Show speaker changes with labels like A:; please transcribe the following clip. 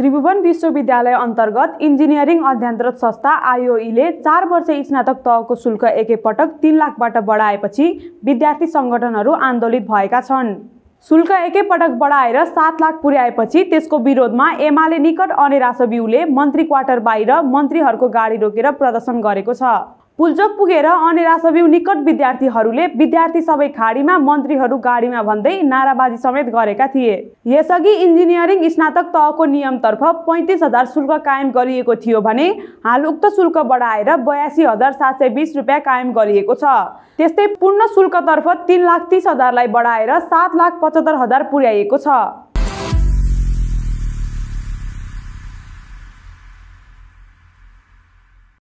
A: त्रिभुवन विश्वविद्यालय अन्तर्गत इन्जिनियरिङ अध्ययनरत संस्था आइओईले चार वर्ष स्नातक तहको शुल्क एकैपटक तिन लाखबाट बढाएपछि विद्यार्थी सङ्गठनहरू आन्दोलित भएका छन् शुल्क एकैपटक बढाएर सात लाख पुर्याएपछि त्यसको विरोधमा एमाले निकट अनेरासबिउले मन्त्री क्वार्टर बाहिर मन्त्रीहरूको गाडी रोकेर प्रदर्शन गरेको छ पुल्चोक पुगेर अनेरासव्यू निकट विद्यार्थीहरूले विद्यार्थी सबै खाडीमा मन्त्रीहरू गाडीमा भन्दै नाराबाजी समेत गरेका थिए यसअघि इन्जिनियरिङ स्नातक तहको नियमतर्फ पैँतिस हजार शुल्क कायम गरिएको थियो भने हाल उक्त शुल्क बढाएर बयासी हजार सात सय बिस रुपियाँ कायम गरिएको छ त्यस्तै पूर्ण शुल्कतर्फ तिन लाख तिस हजारलाई बढाएर सात लाख पचहत्तर हजार पुर्याइएको छ